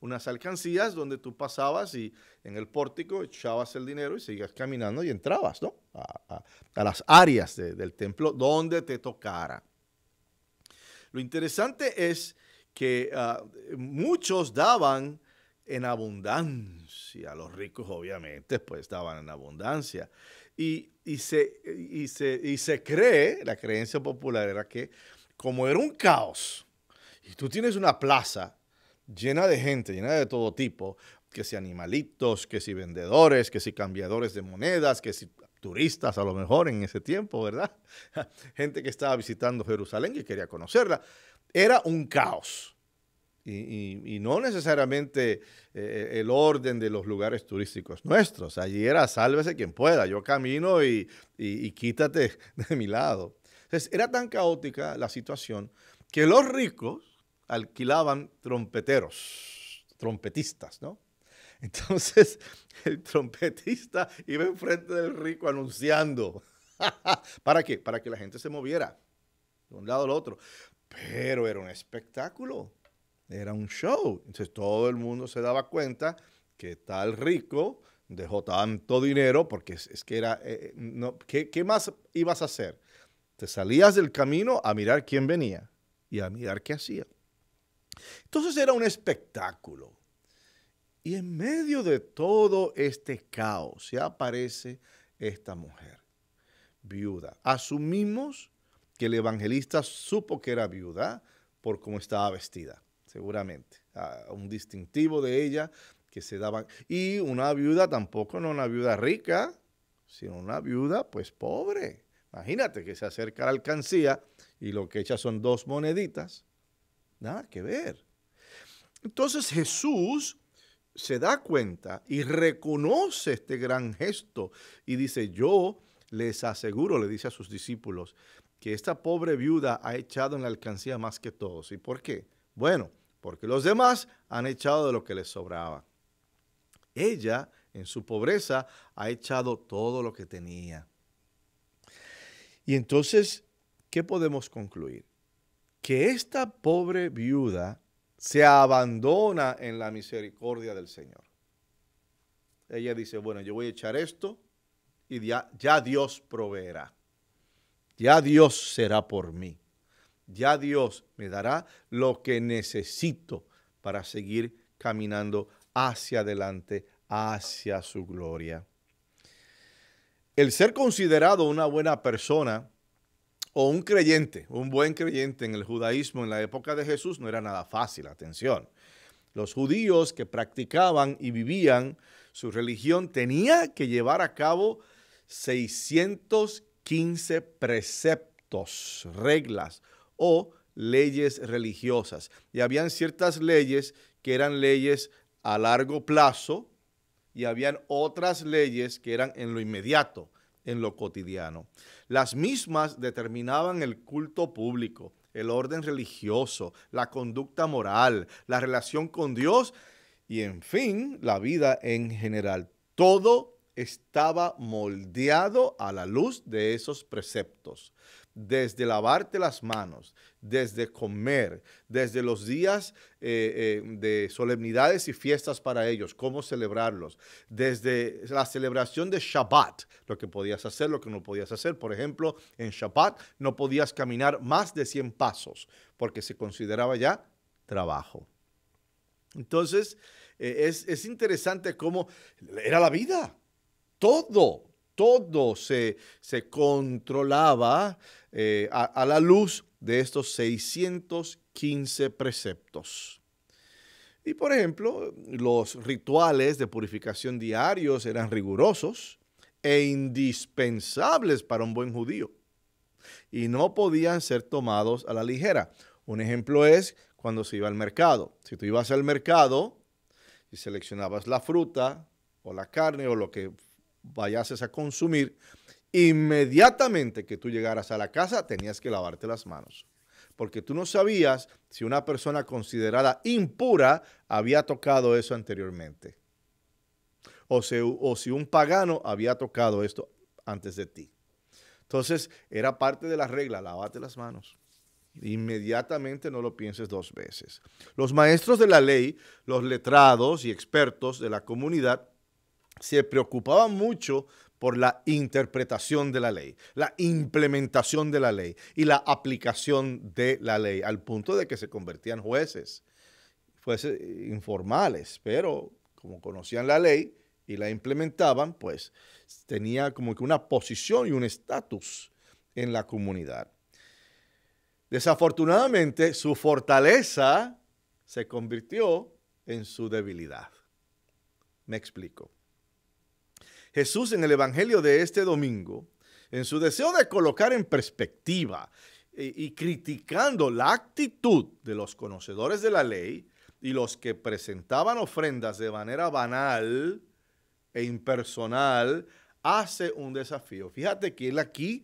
S3: unas alcancías donde tú pasabas y en el pórtico echabas el dinero y seguías caminando y entrabas, ¿no? A, las áreas del templo donde te tocara. Lo interesante es que ah, muchos daban en abundancia, los ricos obviamente pues daban en abundancia. Y, se, y, se, y se cree, la creencia popular era que como era un caos, y tú tienes una plaza, llena de gente, llena de todo tipo, que si animalitos, que si vendedores, que si cambiadores de monedas, que si turistas a lo mejor en ese tiempo, ¿verdad? Gente que estaba visitando Jerusalén y quería conocerla. Era un caos. Y, no necesariamente eh, eh, el orden de los lugares turísticos nuestros. Allí era sálvese quien pueda. Yo camino y, y quítate de mi lado. Entonces, era tan caótica la situación que los ricos alquilaban trompeteros, trompetistas, ¿no? Entonces el trompetista iba enfrente del rico anunciando. ¿Para qué? Para que la gente se moviera de un lado al otro. Pero era un espectáculo, era un show. Entonces todo el mundo se daba cuenta que tal rico dejó tanto dinero porque es, que era, eh, eh, no, ¿qué más ibas a hacer? Te salías del camino a mirar quién venía y a mirar qué hacía. Entonces era un espectáculo. Y en medio de todo este caos se aparece esta mujer, viuda. Asumimos que el evangelista supo que era viuda por cómo estaba vestida, seguramente. un distintivo de ella que se daba. Y una viuda tampoco, no una viuda rica, sino una viuda pues pobre. Imagínate que se acerca a la alcancía y lo que echa son dos moneditas. Nada que ver. Entonces Jesús se da cuenta y reconoce este gran gesto y dice, yo les aseguro, le dice a sus discípulos, que esta pobre viuda ha echado en la alcancía más que todos. ¿Y por qué? Bueno, porque los demás han echado de lo que les sobraba. Ella, en su pobreza, ha echado todo lo que tenía. Y entonces, ¿qué podemos concluir? que esta pobre viuda se abandona en la misericordia del Señor. Ella dice, bueno, yo voy a echar esto y ya, ya Dios proveerá. Ya Dios será por mí. Ya Dios me dará lo que necesito para seguir caminando hacia adelante, hacia su gloria. El ser considerado una buena persona o un creyente, un buen creyente en el judaísmo en la época de Jesús no era nada fácil, atención. Los judíos que practicaban y vivían su religión tenía que llevar a cabo 615 preceptos, reglas o leyes religiosas. Y habían ciertas leyes que eran leyes a largo plazo y habían otras leyes que eran en lo inmediato en lo cotidiano. Las mismas determinaban el culto público, el orden religioso, la conducta moral, la relación con Dios y, en fin, la vida en general. Todo estaba moldeado a la luz de esos preceptos desde lavarte las manos, desde comer, desde los días eh, eh, de solemnidades y fiestas para ellos, cómo celebrarlos, desde la celebración de Shabbat, lo que podías hacer, lo que no podías hacer. Por ejemplo, en Shabbat no podías caminar más de 100 pasos porque se consideraba ya trabajo. Entonces, eh, es, es interesante cómo era la vida, todo todo se, se controlaba eh, a, a la luz de estos 615 preceptos. Y por ejemplo, los rituales de purificación diarios eran rigurosos e indispensables para un buen judío y no podían ser tomados a la ligera. Un ejemplo es cuando se iba al mercado. Si tú ibas al mercado y seleccionabas la fruta o la carne o lo que vayas a consumir, inmediatamente que tú llegaras a la casa tenías que lavarte las manos. Porque tú no sabías si una persona considerada impura había tocado eso anteriormente. O, si un pagano había tocado esto antes de ti. Entonces, era parte de la regla, lavate las manos. Inmediatamente no lo pienses dos veces. Los maestros de la ley, los letrados y expertos de la comunidad se preocupaban mucho por la interpretación de la ley, la implementación de la ley y la aplicación de la ley, al punto de que se convertían jueces, jueces informales, pero como conocían la ley y la implementaban, pues tenía como que una posición y un estatus en la comunidad. Desafortunadamente, su fortaleza se convirtió en su debilidad. Me explico. Jesús en el Evangelio de este domingo, en su deseo de colocar en perspectiva y, criticando la actitud de los conocedores de la ley y los que presentaban ofrendas de manera banal e impersonal, hace un desafío. Fíjate que él aquí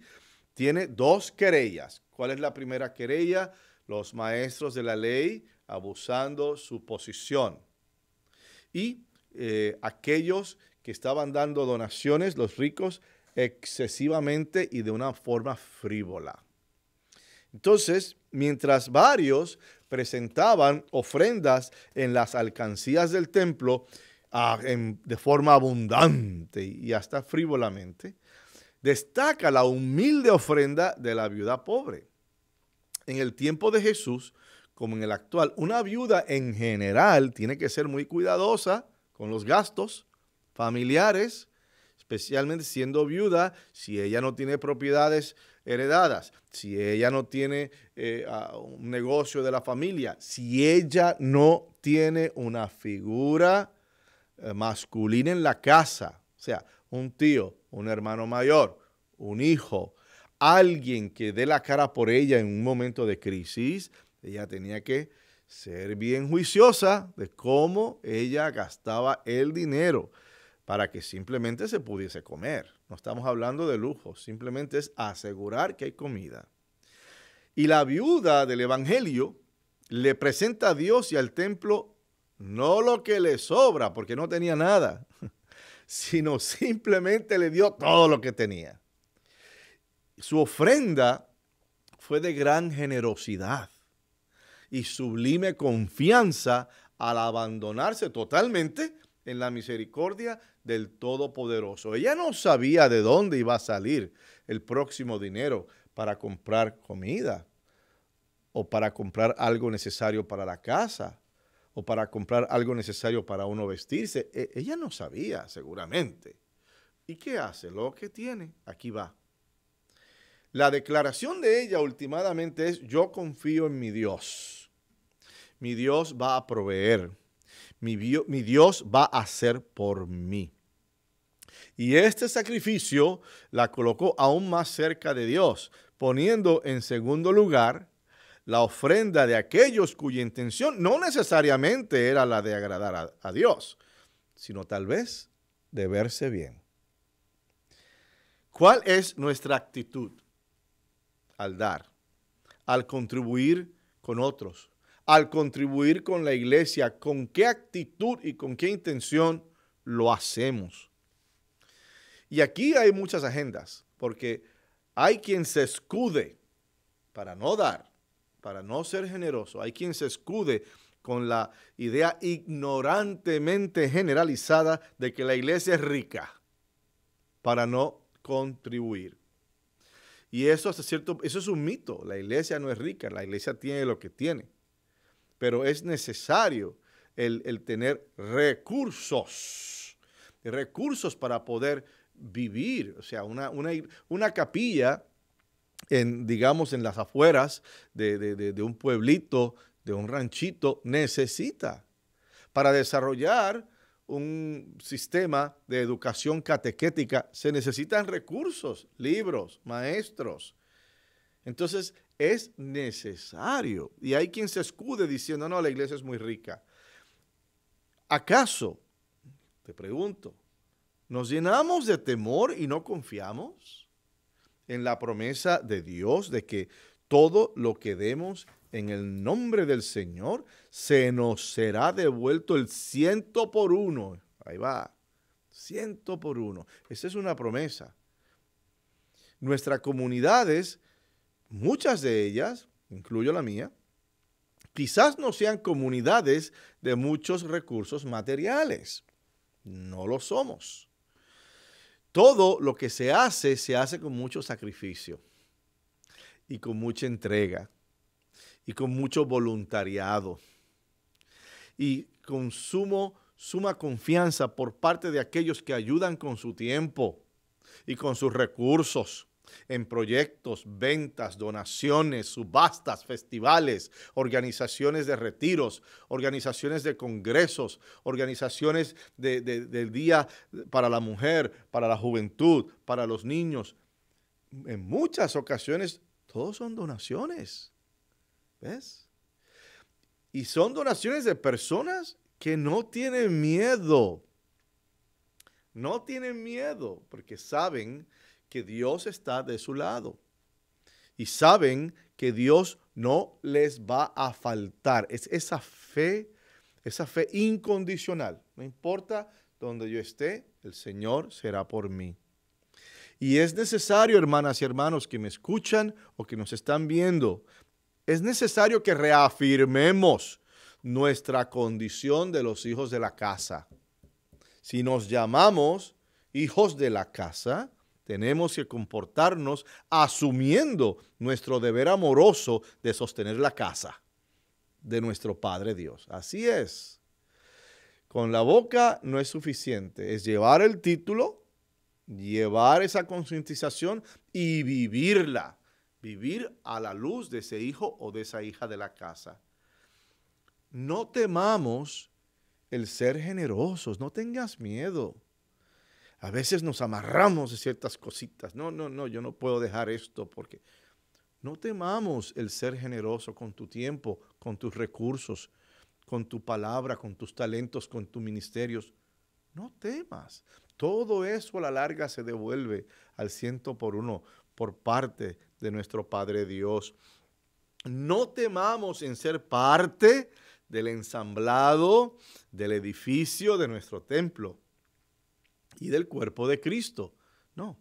S3: tiene dos querellas. ¿Cuál es la primera querella? Los maestros de la ley abusando su posición. Y eh, aquellos que estaban dando donaciones, los ricos, excesivamente y de una forma frívola. Entonces, mientras varios presentaban ofrendas en las alcancías del templo de forma abundante y hasta frívolamente, destaca la humilde ofrenda de la viuda pobre. En el tiempo de Jesús, como en el actual, una viuda en general tiene que ser muy cuidadosa con los gastos, familiares, especialmente siendo viuda, si ella no tiene propiedades heredadas, si ella no tiene eh, un negocio de la familia, si ella no tiene una figura eh, masculina en la casa, o sea, un tío, un hermano mayor, un hijo, alguien que dé la cara por ella en un momento de crisis, ella tenía que ser bien juiciosa de cómo ella gastaba el dinero para que simplemente se pudiese comer. No estamos hablando de lujo, simplemente es asegurar que hay comida. Y la viuda del Evangelio le presenta a Dios y al templo no lo que le sobra, porque no tenía nada, sino simplemente le dio todo lo que tenía. Su ofrenda fue de gran generosidad y sublime confianza al abandonarse totalmente en la misericordia del Todopoderoso. Ella no sabía de dónde iba a salir el próximo dinero para comprar comida o para comprar algo necesario para la casa o para comprar algo necesario para uno vestirse. E, ella no sabía, seguramente. ¿Y qué hace? Lo que tiene, aquí va. La declaración de ella últimamente es, yo confío en mi Dios. Mi Dios va a proveer mi, Dios va a hacer por mí. Y este sacrificio la colocó aún más cerca de Dios, poniendo en segundo lugar la ofrenda de aquellos cuya intención no necesariamente era la de agradar a, Dios, sino tal vez de verse bien. ¿Cuál es nuestra actitud al dar, al contribuir con otros, al contribuir con la iglesia, con qué actitud y con qué intención lo hacemos. Y aquí hay muchas agendas, porque hay quien se escude para no dar, para no ser generoso, hay quien se escude con la idea ignorantemente generalizada de que la iglesia es rica para no contribuir. Y eso cierto, eso es un mito. La iglesia no es rica, la iglesia tiene lo que tiene pero es necesario el, tener recursos, recursos para poder vivir. O sea, una, una, capilla, digamos, en las afueras de un pueblito, de un ranchito, necesita para desarrollar un sistema de educación catequética, se necesitan recursos, libros, maestros. Entonces, es necesario. Y hay quien se escude diciendo, no, la iglesia es muy rica. ¿Acaso, te pregunto, nos llenamos de temor y no confiamos en la promesa de Dios de que todo lo que demos en el nombre del Señor se nos será devuelto el ciento por uno? Ahí va, ciento por uno. Esa es una promesa. Nuestras comunidades muchas de ellas, incluyo la mía, quizás no sean comunidades de muchos recursos materiales. No lo somos. Todo lo que se hace se hace con mucho sacrificio y con mucha entrega y con mucho voluntariado y con suma confianza por parte de aquellos que ayudan con su tiempo y con sus recursos en proyectos, ventas, donaciones, subastas, festivales, organizaciones de retiros, organizaciones de congresos, organizaciones del Día para la Mujer, para la Juventud, para los niños. En muchas ocasiones, todos son donaciones. ¿Ves? Y son donaciones de personas que no tienen miedo. No tienen miedo porque saben que Dios está de su lado y saben que Dios no les va a faltar. Es esa fe, esa fe incondicional. No importa donde yo esté, el Señor será por mí. Y es necesario, hermanas y hermanos que me escuchan o que nos están viendo, es necesario que reafirmemos nuestra condición de los hijos de la casa. Si nos llamamos hijos de la casa, tenemos que comportarnos asumiendo nuestro deber amoroso de sostener la casa de nuestro Padre Dios. Así es. Con la boca no es suficiente. Es llevar el título, llevar esa concientización y vivirla. Vivir a la luz de ese hijo o de esa hija de la casa. No temamos el ser generosos. No tengas miedo a veces nos amarramos de ciertas cositas. No, no, no, yo no puedo dejar esto porque no temamos el ser generoso con tu tiempo, con tus recursos, con tu palabra, con tus talentos, con tus ministerios. No temas. Todo eso a la larga se devuelve al ciento por uno por parte de nuestro Padre Dios. No temamos en ser parte del ensamblado, del edificio de nuestro templo y del cuerpo de Cristo. No.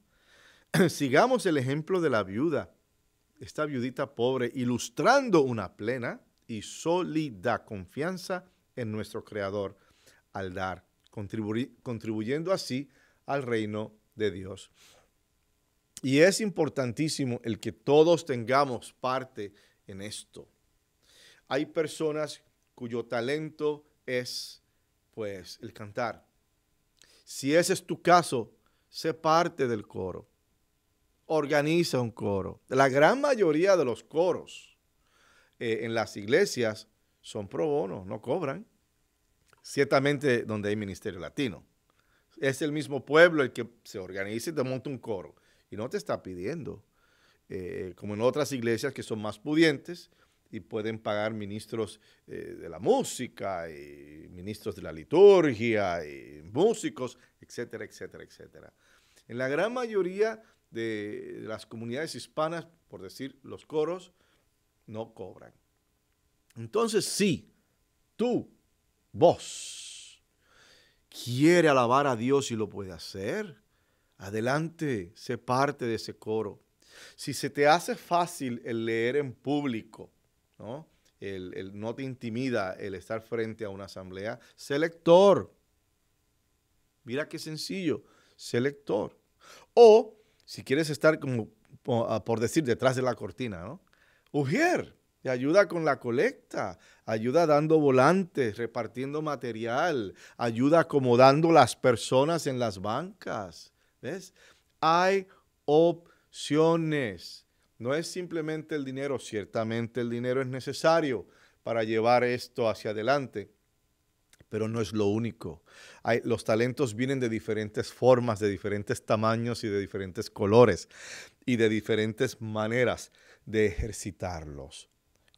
S3: Sigamos el ejemplo de la viuda, esta viudita pobre, ilustrando una plena y sólida confianza en nuestro Creador al dar, contribuyendo así al reino de Dios. Y es importantísimo el que todos tengamos parte en esto. Hay personas cuyo talento es pues el cantar, si ese es tu caso, sé parte del coro. Organiza un coro. La gran mayoría de los coros eh, en las iglesias son pro bono, no cobran. Ciertamente donde hay ministerio latino. Es el mismo pueblo el que se organiza y te monta un coro. Y no te está pidiendo, eh, como en otras iglesias que son más pudientes, y pueden pagar ministros eh, de la música, ministros de la liturgia, músicos, etcétera, etcétera, etcétera. En la gran mayoría de las comunidades hispanas, por decir los coros, no cobran. Entonces, si tú, vos, quiere alabar a Dios y lo puede hacer, adelante, sé parte de ese coro. Si se te hace fácil el leer en público, ¿no? El, no te intimida el estar frente a una asamblea. selector, Mira qué sencillo. selector. O si quieres estar como, ah, por decir, detrás de la cortina, ¿no? Ujier, te ayuda con la colecta, ayuda dando volantes, repartiendo material, ayuda acomodando las personas en las bancas. ¿Ves? Hay opciones. No es simplemente el dinero, ciertamente el dinero es necesario para llevar esto hacia adelante, pero no es lo único. los talentos vienen de diferentes formas, de diferentes tamaños y de diferentes colores y de diferentes maneras de ejercitarlos.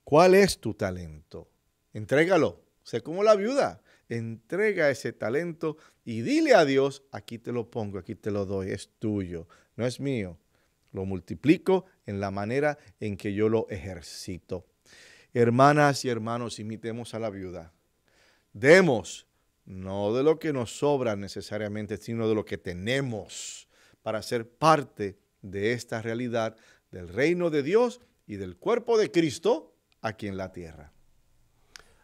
S3: ¿Cuál es tu talento? Entrégalo. Sé como la viuda. Entrega ese talento y dile a Dios, aquí te lo pongo, aquí te lo doy, es tuyo, no es mío lo multiplico en la manera en que yo lo ejercito. Hermanas y hermanos, imitemos a la viuda. Demos, no de lo que nos sobra necesariamente, sino de lo que tenemos para ser parte de esta realidad del reino de Dios y del cuerpo de Cristo aquí en la tierra.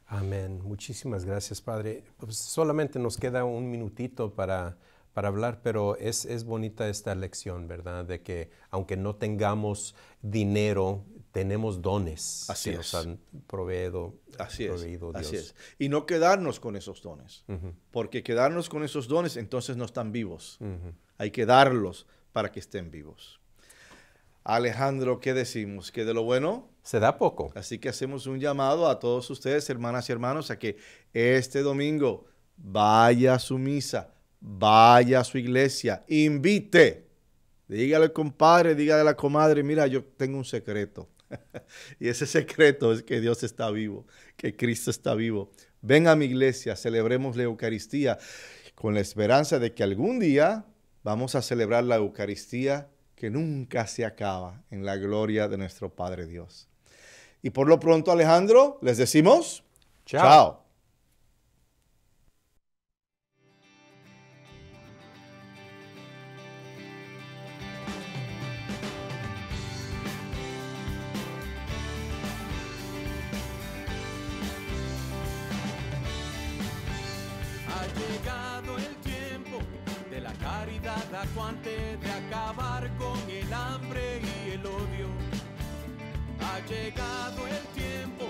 S2: Amén. Muchísimas gracias, Padre. Pues, solamente nos queda un minutito para para hablar, pero es, bonita esta lección, ¿verdad? De que aunque no tengamos dinero, tenemos dones Así que nos han
S3: proveído, Así Dios. Así es. Y no quedarnos con esos dones, porque quedarnos con esos dones entonces no están vivos. Hay que darlos para que estén vivos. Alejandro, ¿qué decimos? ¿Que de lo bueno? Se da poco. Así que hacemos un llamado a todos ustedes, hermanas y hermanos, a que este domingo vaya a su misa, vaya a su iglesia, invite, dígale al compadre, dígale a la comadre, mira, yo tengo un secreto. y ese secreto es que Dios está vivo, que Cristo está vivo. Ven a mi iglesia, celebremos la Eucaristía con la esperanza de que algún día vamos a celebrar la Eucaristía que nunca se acaba en la gloria de nuestro Padre Dios. Y por lo pronto, Alejandro, les decimos chao.
S1: antes de acabar con el hambre y el odio. Ha llegado el tiempo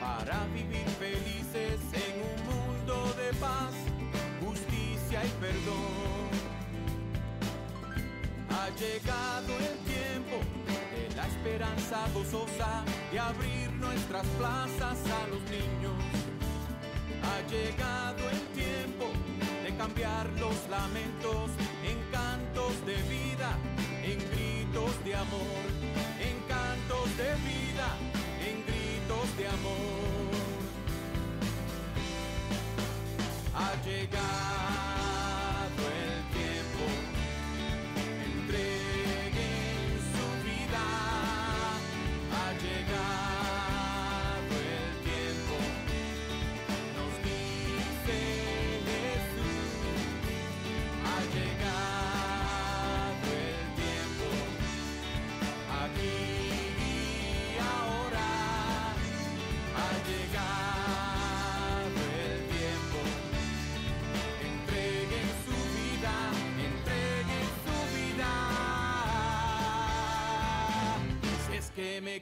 S1: para vivir felices en un mundo de paz, justicia y perdón. Ha llegado el tiempo de la esperanza gozosa de abrir nuestras plazas a los niños. Ha llegado el tiempo de cambiar los lamentos cantos de vida, en gritos de amor, en cantos de vida, en gritos de amor. a llegar.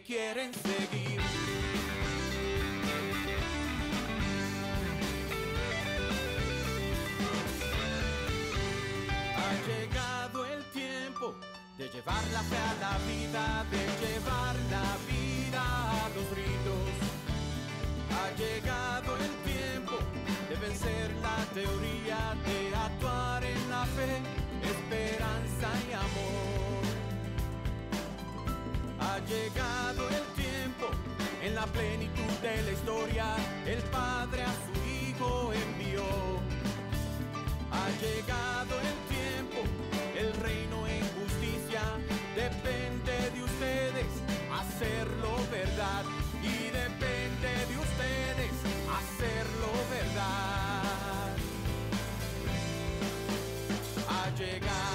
S1: quieren seguir. Ha llegado el tiempo de llevar la fe a la vida, de llevar la vida a los gritos. Ha llegado el tiempo de vencer la teoría, de actuar en la fe ha llegado el tiempo, en la plenitud de la historia, el Padre a su Hijo envió. Ha llegado el tiempo, el reino en justicia, depende de ustedes hacerlo verdad. Y depende de ustedes hacerlo verdad. Ha llegado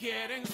S1: getting